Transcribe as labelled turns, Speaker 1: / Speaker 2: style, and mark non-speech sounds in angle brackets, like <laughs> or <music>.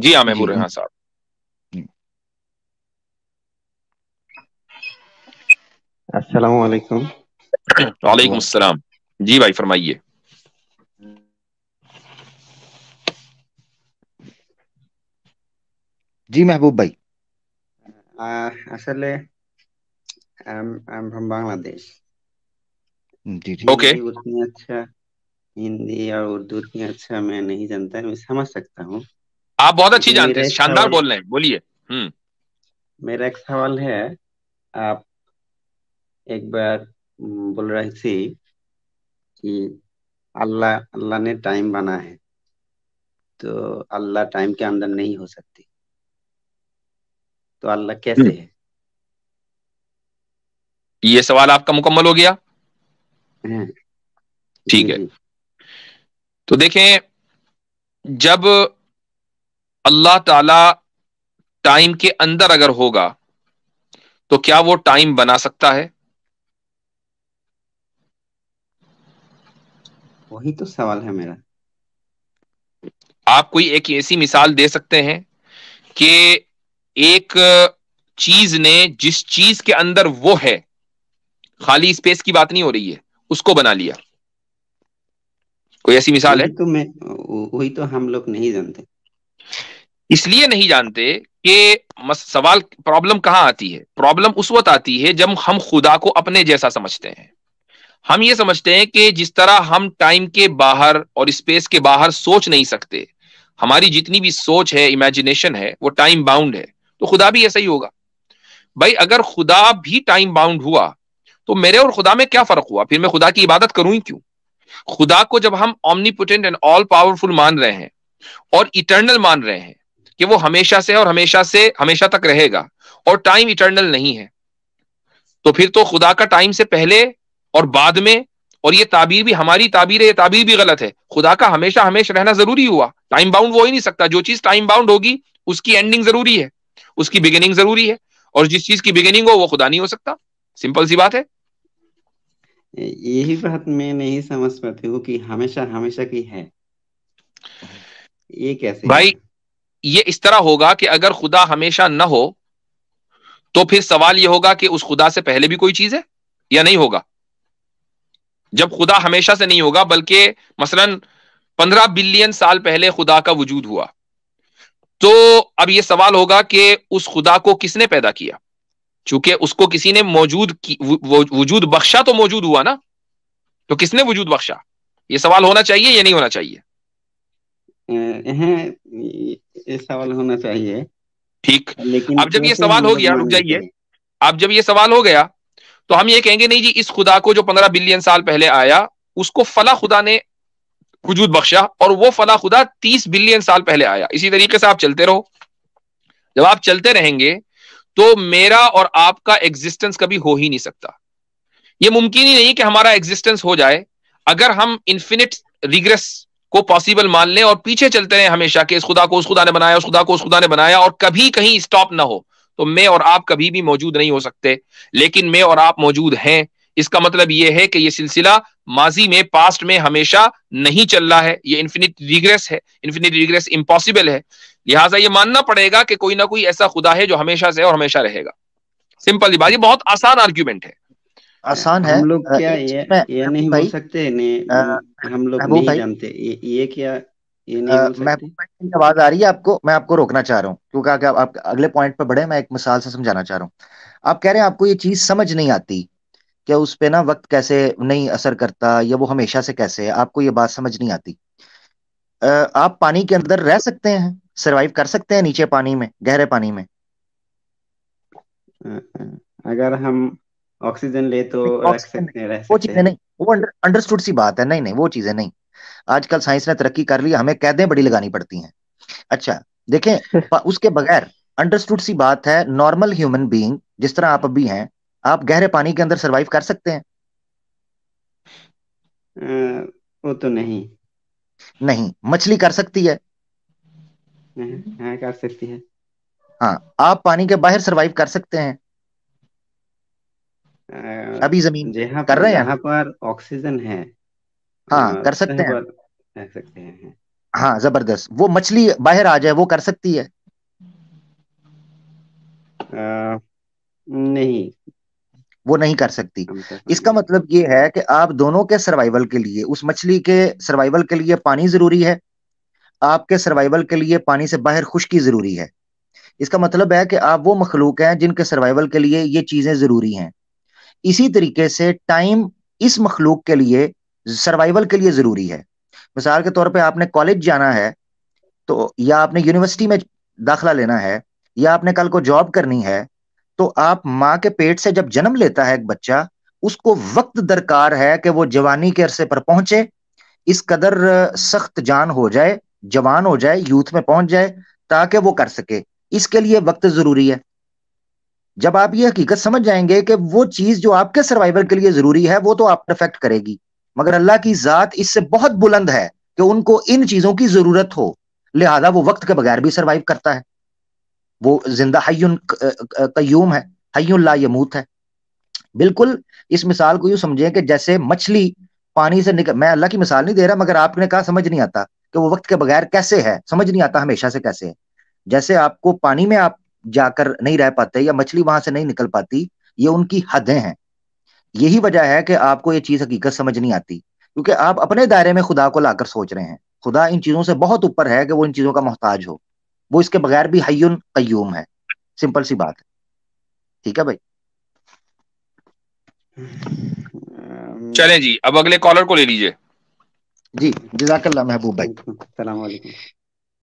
Speaker 1: जी हाँ बुरहान हाँ साहब हाँ। हम्म। अस्सलाम वालेकुम वालेकुम अस्सलाम जी भाई फरमाइए
Speaker 2: जी महबूब भाई আসলে फ्रॉम बांग्लादेश ओके उतनी अच्छा हिंदी और उर्दू उतनी अच्छा मैं नहीं जानता मैं समझ सकता हूँ
Speaker 1: आप बहुत अच्छी जानते हैं शानदार बोल रहे हैं बोलिए हम्म।
Speaker 2: मेरा एक सवाल है आप एक बार हम्म, बोल रहे थे कि अल्लाह अल्लाह ने टाइम बना है तो अल्लाह टाइम के
Speaker 1: अंदर नहीं हो सकती तो अल्लाह कैसे हम्म। है ये सवाल आपका मुकम्मल हो गया हाँ। ठीक है तो देखें जब अल्लाह ताला टाइम के अंदर अगर होगा तो क्या वो टाइम बना सकता है वही तो सवाल है मेरा आप कोई एक ऐसी मिसाल दे सकते हैं कि एक चीज ने जिस चीज के अंदर वो है खाली स्पेस की बात नहीं हो रही है उसको बना लिया कोई ऐसी मिसाल है तो मैं वही तो हम लोग नहीं जानते इसलिए नहीं जानते कि सवाल प्रॉब्लम कहाँ आती है प्रॉब्लम उस वक्त आती है जब हम खुदा को अपने जैसा समझते हैं हम ये समझते हैं कि जिस तरह हम टाइम के बाहर और स्पेस के बाहर सोच नहीं सकते हमारी जितनी भी सोच है इमेजिनेशन है वो टाइम बाउंड है तो खुदा भी ऐसा ही होगा भाई अगर खुदा भी टाइम बाउंड हुआ तो मेरे और खुदा में क्या फर्क हुआ फिर मैं खुदा की इबादत करूं ही क्यों खुदा को जब हम ऑमनीपोटेंट एंड ऑल पावरफुल मान रहे हैं और इटर्नल मान रहे हैं कि वो हमेशा से और हमेशा से हमेशा तक रहेगा और टाइम इटर्नल नहीं है तो फिर तो खुदा का टाइम से पहले और बाद में और ये ताबीर भी हमारी ताबीर है ये ताबीर भी गलत है खुदा का हमेशा हमेशा रहना जरूरी हुआ टाइम बाउंड वो ही नहीं सकता जो चीज टाइम बाउंड होगी उसकी एंडिंग जरूरी है उसकी बिगिनिंग जरूरी है और जिस चीज की बिगिनिंग हो वो खुदा नहीं हो सकता सिंपल सी बात है यही बात मैं नहीं समझ पाती हूँ कि हमेशा हमेशा की है ये कैसे भाई है? ये इस तरह होगा कि अगर खुदा हमेशा ना हो तो फिर सवाल यह होगा कि उस खुदा से पहले भी कोई चीज है या नहीं होगा जब खुदा हमेशा से नहीं होगा बल्कि मसलन पंद्रह बिलियन साल पहले खुदा का वजूद हुआ तो अब यह सवाल होगा कि उस खुदा को किसने पैदा किया चूंकि उसको किसी ने मौजूद वजूद बख्शा तो मौजूद हुआ ना तो किसने वजूद बख्शा यह सवाल होना चाहिए या नहीं होना चाहिए है ये सवाल होना चाहिए ठीक अब जब ये सवाल हो गया रुक जाइए अब जब ये सवाल हो गया तो हम ये कहेंगे नहीं जी इस खुदा को जो पंद्रह बिलियन साल पहले आया उसको फला खुदा ने वजूद बख्शा और वो फला खुदा तीस बिलियन साल पहले आया इसी तरीके से आप चलते रहो जब आप चलते रहेंगे तो मेरा और आपका एग्जिस्टेंस कभी हो ही नहीं सकता ये मुमकिन ही नहीं कि हमारा एग्जिस्टेंस हो जाए अगर हम इन्फिनिट रिग्रेस को पॉसिबल मान लें और पीछे चलते रहे हमेशा कि इस खुदा को उस खुदा ने बनाया उस खुदा को उस खुदा ने बनाया और कभी कहीं स्टॉप ना हो तो मैं और आप कभी भी मौजूद नहीं हो सकते लेकिन मैं और आप मौजूद हैं इसका मतलब यह है कि यह सिलसिला माजी में पास्ट में हमेशा नहीं चल रहा है ये इन्फिनिट रिग्रेस है इन्फिनिट रिग्रेस इम्पॉसिबल है लिहाजा ये मानना पड़ेगा कि कोई ना कोई ऐसा खुदा है जो हमेशा से और हमेशा रहेगा सिंपल बात ये बहुत आसान आर्ग्यूमेंट है
Speaker 2: आसान है हम लोग क्या ये ये नहीं बोल सकते नहीं हम लोग नहीं जानते ये क्या मैं आवाज आ रही है आपको मैं आपको रोकना चाह रहा हूँ क्योंकि आप, अगले पॉइंट पर बढ़े मैं एक मिसाल से समझाना चाह रहा हूँ आप कह रहे हैं आपको ये चीज समझ नहीं आती उस ना वक्त कैसे नहीं असर करता या वो हमेशा से कैसे है आपको ये बात समझ नहीं आती आप पानी के अंदर रह सकते हैं सरवाइव कर सकते हैं नीचे पानी में गहरे पानी में अगर हम ऑक्सीजन ले तो रख सकते हैं रह सकते वो चीजें नहीं वो अंडरस्टूड सी बात है नहीं नहीं वो चीजें नहीं आजकल साइंस ने तरक्की कर ली हमें कैदें बड़ी लगानी पड़ती हैं अच्छा देखें <laughs> उसके बगैर अंडरस्टूड सी बात है नॉर्मल ह्यूमन बीइंग जिस तरह आप अभी हैं आप गहरे पानी के अंदर सरवाइव कर सकते हैं वो तो नहीं नहीं मछली कर सकती है नहीं, हाँ कर सकती है हाँ आप पानी के बाहर सरवाइव कर सकते हैं अभी जमीन जहाँ कर रहे हैं यहाँ पर ऑक्सीजन है हाँ कर सकते
Speaker 1: हैं सकते हैं
Speaker 2: हाँ।, हाँ जबरदस्त वो मछली बाहर आ जाए वो कर सकती है नहीं वो नहीं कर सकती इसका मतलब ये है कि आप दोनों के सर्वाइवल के लिए उस मछली के सर्वाइवल के लिए पानी जरूरी है आपके सर्वाइवल के लिए पानी से बाहर खुशकी जरूरी है इसका मतलब है कि आप वो मखलूक हैं जिनके सर्वाइवल के लिए ये चीजें जरूरी हैं इसी तरीके से टाइम इस मखलूक के लिए सर्वाइवल के लिए जरूरी है मिसाल के तौर पे आपने कॉलेज जाना है तो या आपने यूनिवर्सिटी में दाखला लेना है या आपने कल को जॉब करनी है तो आप माँ के पेट से जब जन्म लेता है एक बच्चा उसको वक्त दरकार है कि वो जवानी के अरसे पर पहुंचे इस कदर सख्त जान हो जाए जवान हो जाए यूथ में पहुंच जाए ताकि वो कर सके इसके लिए वक्त जरूरी है जब आप ये हकीकत समझ जाएंगे कि वो चीज जो आपके सर्वाइवल के लिए जरूरी है वो तो आप परफेक्ट करेगी मगर अल्लाह की जात इससे बहुत बुलंद है कि उनको इन चीजों की जरूरत हो लिहाजा वो वक्त के बगैर भी सर्वाइव करता है वो जिंदा हयुन कयूम है हयुन यमूत है बिल्कुल इस मिसाल को यूं समझें कि जैसे मछली पानी से निकल मैं अल्लाह की मिसाल नहीं दे रहा मगर आपने कहा समझ नहीं आता कि वो वक्त के बगैर कैसे है समझ नहीं आता हमेशा से कैसे है जैसे आपको पानी में आप जाकर नहीं रह पाते या मछली वहां से नहीं निकल पाती ये उनकी हदें हैं यही वजह है कि आपको ये चीज हकीकत समझ नहीं आती क्योंकि आप अपने दायरे में खुदा को लाकर सोच रहे हैं खुदा इन चीजों से बहुत ऊपर है कि वो इन चीजों का मोहताज हो वो इसके बगैर भी हयुन कयूम है सिंपल सी बात है ठीक है भाई
Speaker 1: चले जी अब अगले कॉलर को ले लीजिए
Speaker 2: जी जजाकल्ला महबूब भाई सलाम वालेकुम